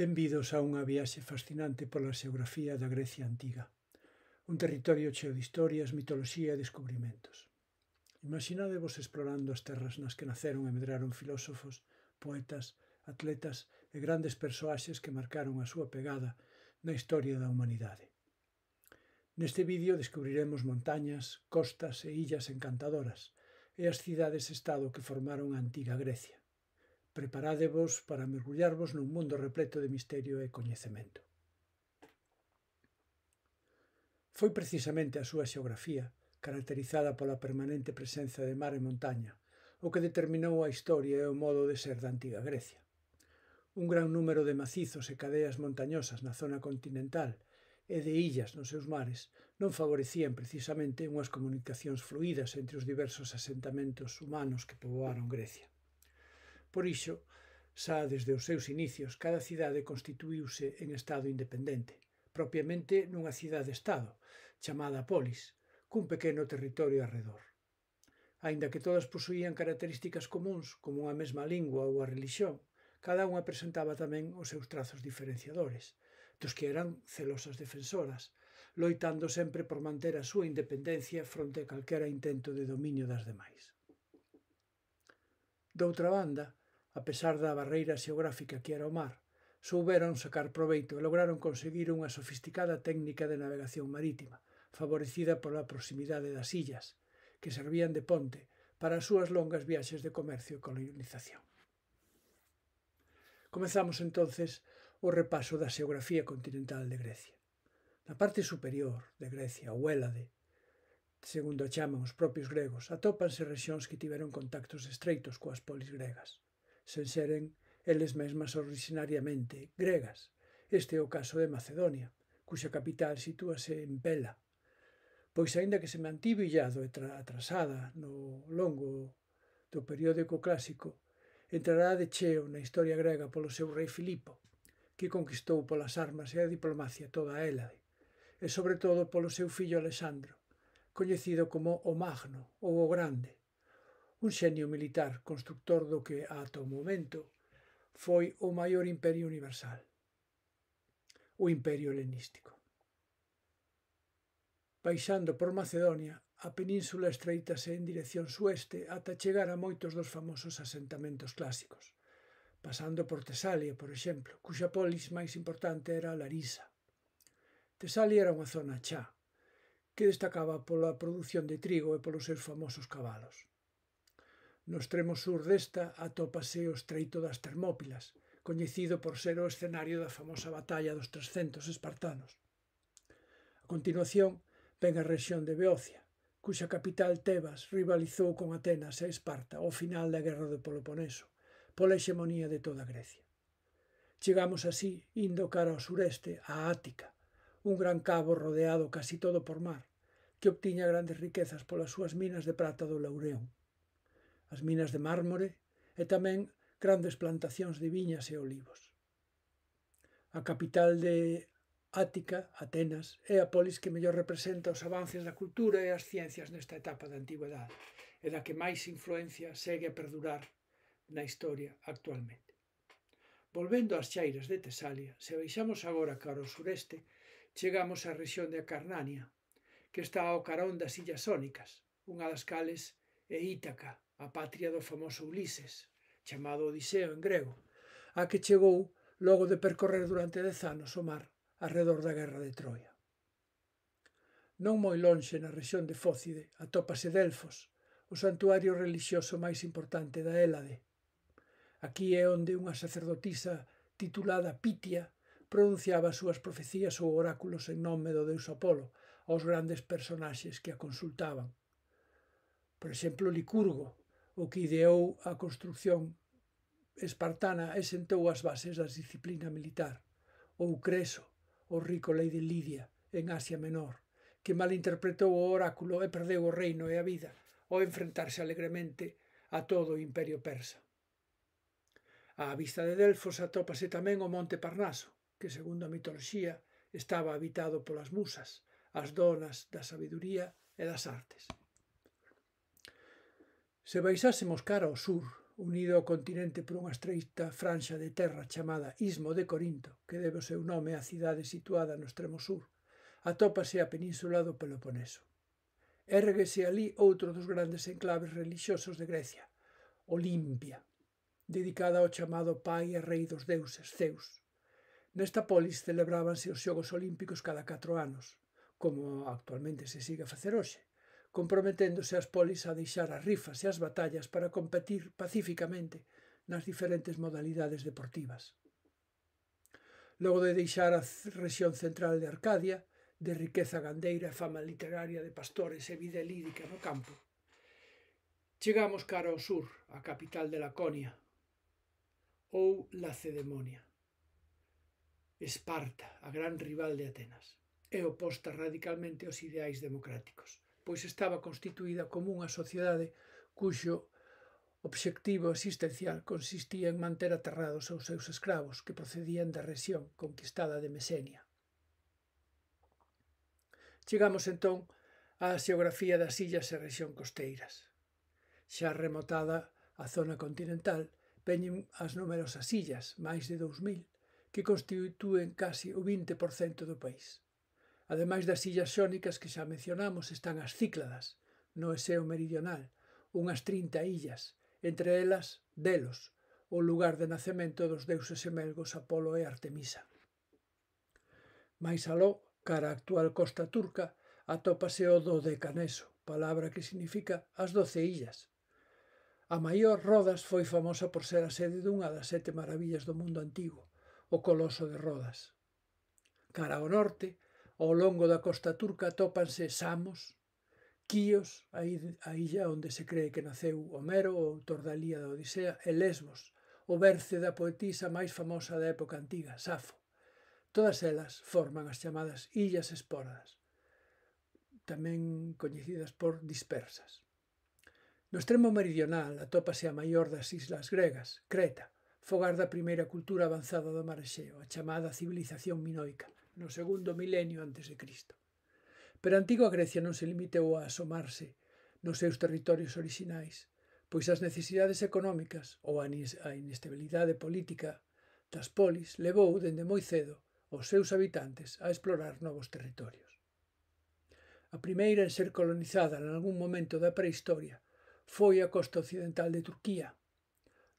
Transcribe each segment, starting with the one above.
Benvidos a unha viaxe fascinante pola xeografía da Grecia antiga. Un territorio cheo de historias, mitoloxía e descubrimentos. Imaginadevos explorando as terras nas que naceron e medraron filósofos, poetas, atletas e grandes persoaxes que marcaron a súa pegada na historia da humanidade. Neste vídeo descubriremos montañas, costas e illas encantadoras e as cidades-estado que formaron a antiga Grecia preparádevos para mergullarvos nun mundo repleto de misterio e coñecemento. Foi precisamente a súa xeografía, caracterizada pola permanente presenza de mar e montaña, o que determinou a historia e o modo de ser da antiga Grecia. Un gran número de macizos e cadeas montañosas na zona continental e de illas nos seus mares non favorecían precisamente unhas comunicacións fluidas entre os diversos asentamentos humanos que poboaron Grecia. Por iso, xa desde os seus inicios, cada cidade constituíuse en estado independente, propiamente nunha cidade-estado, chamada polis, cun pequeno territorio arredor. Aínda que todas posuían características comuns, como a mesma lingua ou a relixión, cada unha presentaba tamén os seus trazos diferenciadores, dos que eran celosas defensoras, loitando sempre por manter a súa independencia fronte a calquera intento de dominio das demais. Doutra banda, a pesar da barreira xeográfica que era o mar, souberon sacar proveito e lograron conseguir unha sofisticada técnica de navegación marítima, favorecida pola proximidade das illas, que servían de ponte para as súas longas viaxes de comercio e colonización. Comezamos entonces o repaso da xeografía continental de Grecia. Na parte superior de Grecia, o Hélade, segundo chaman os propios gregos, atópanse rexións que tiveron contactos estreitos coas polis gregas sen seren eles mesmas orixinariamente gregas. Este é o caso de Macedonia, cuxa capital sitúase en Pela. Pois aínda que se mantivo illado e atrasada no longo do periódico clásico, entrará de cheo na historia grega polo seu rei Filipo, que conquistou polas armas e a diplomacia toda a Hélade, e sobre todo polo seu fillo Alexandro, coñecido como o Magno ou o Grande, un xenio militar, constructor do que ata o momento foi o maior imperio universal, o imperio helenístico. Baixando por Macedonia, a península estreitase en dirección sueste ata chegar a moitos dos famosos asentamentos clásicos, pasando por Tesalia, por exemplo, cuxa polis máis importante era Larisa. Tesalia era unha zona chá, que destacaba pola produción de trigo e polos seus famosos cabalos. No extremo sur desta atópase o Estreito das Termópilas, coñecido por ser o escenario da famosa batalla dos 300 espartanos. A continuación, ven a rexión de Beocia, cuxa capital Tebas rivalizou con Atenas e Esparta ao final da Guerra do Peloponeso, pola hexemonía de toda Grecia. Chegamos así, indo cara ao sureste, a Ática, un gran cabo rodeado casi todo por mar, que obtiña grandes riquezas polas súas minas de prata do Laureón as minas de mármore e tamén grandes plantacións de viñas e olivos. A capital de Ática, Atenas, é a polis que mellor representa os avances da cultura e as ciencias nesta etapa da antigüedade e da que máis influencia segue a perdurar na historia actualmente. Volvendo ás xairas de Tesalia, se baixamos agora cara ao sureste, chegamos á rexión de Acarnania, que está ao carón das Illas Sónicas, unha das cales e Ítaca, a patria do famoso Ulises, chamado Odiseo en grego, a que chegou logo de percorrer durante dez anos o mar arredor da guerra de Troia. Non moi lonxe na rexión de Fócide atópase Delfos, o santuario relixioso máis importante da Élade. Aquí é onde unha sacerdotisa titulada Pitia pronunciaba as súas profecías ou oráculos en nome do deus Apolo aos grandes personaxes que a consultaban por exemplo, Licurgo, o que ideou a construción espartana e sentou as bases da disciplina militar, ou Creso, o rico lei de Lidia, en Asia Menor, que malinterpretou o oráculo e perdeu o reino e a vida ao enfrentarse alegremente a todo o imperio persa. A vista de Delfos atópase tamén o monte Parnaso, que segundo a mitoloxía estaba habitado polas musas, as donas da sabiduría e das artes. Se baixásemos cara ao sur, unido ao continente por unha estreita franxa de terra chamada Istmo de Corinto, que debe o seu nome á cidade situada no extremo sur, atópase a península do Peloponeso. Érguese ali outro dos grandes enclaves relixiosos de Grecia, Olimpia, dedicada ao chamado pai e rei dos deuses, Zeus. Nesta polis celebrábanse os xogos olímpicos cada catro anos, como actualmente se sigue a facer hoxe, comprometéndose as polis a deixar as rifas e as batallas para competir pacíficamente nas diferentes modalidades deportivas. Logo de deixar a rexión central de Arcadia, de riqueza gandeira e fama literaria de pastores e vida lírica no campo, chegamos cara ao sur, a capital de Laconia, ou Lacedemonia. Esparta, a gran rival de Atenas, e oposta radicalmente aos ideais democráticos pois estaba constituída como unha sociedade cuxo obxectivo existencial consistía en manter aterrados aos seus escravos que procedían da rexión conquistada de Mesenia. Chegamos entón á xeografía das illas e rexión costeiras. Xa remotada a zona continental, veñen as numerosas illas, máis de 2000, que constituen case o 20% do país. Ademais das illas xónicas que xa mencionamos están as Cícladas, no Eseo Meridional, unhas 30 illas, entre elas Delos, o lugar de nacemento dos deuses semelgos Apolo e Artemisa. Mais aló, cara a actual costa turca, atópase o do Decaneso, palabra que significa as doce illas. A maior Rodas foi famosa por ser a sede dunha das sete maravillas do mundo antigo, o Coloso de Rodas. Cara ao norte, Ao longo da costa turca atópanse Samos, Quíos, a illa onde se cree que naceu Homero, o autor da Lía da Odisea, e Lesbos, o berce da poetisa máis famosa da época antiga, Safo. Todas elas forman as chamadas Illas esporadas, tamén coñecidas por dispersas. No extremo meridional atópase a maior das islas gregas, Creta, fogar da primeira cultura avanzada do Mar Exeo, a chamada civilización minoica, no segundo milenio antes de Cristo. Pero a antiga Grecia non se limitou a asomarse nos seus territorios orixinais, pois as necesidades económicas ou a inestabilidade política das polis levou dende moi cedo os seus habitantes a explorar novos territorios. A primeira en ser colonizada en algún momento da prehistoria foi a costa occidental de Turquía,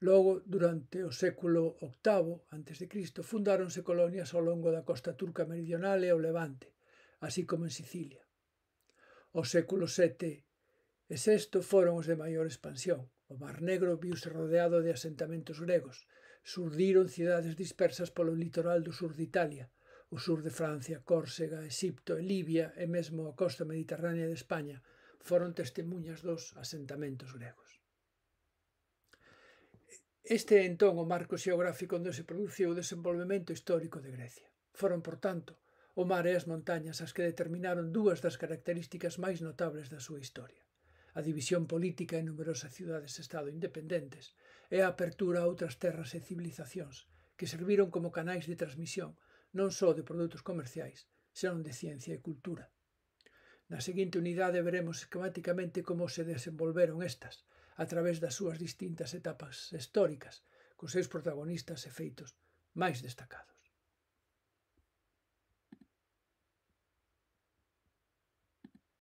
Logo, durante o século VIII a.C., fundáronse colonias ao longo da costa turca meridional e ao levante, así como en Sicilia. O século VII e VI foron os de maior expansión. O Mar Negro viuse rodeado de asentamentos gregos. Surdiron cidades dispersas polo litoral do sur de Italia, o sur de Francia, Córsega, Exipto e Libia e mesmo a costa mediterránea de España foron testemunhas dos asentamentos gregos. Este é entón o marco xeográfico onde se produciu o desenvolvemento histórico de Grecia. Foron, por tanto, o mar e as montañas as que determinaron dúas das características máis notables da súa historia. A división política en numerosas cidades-estado independentes e a apertura a outras terras e civilizacións que serviron como canais de transmisión non só de produtos comerciais, senón de ciencia e cultura. Na seguinte unidade veremos esquemáticamente como se desenvolveron estas, a través das súas distintas etapas históricas, cos seus protagonistas e feitos máis destacados.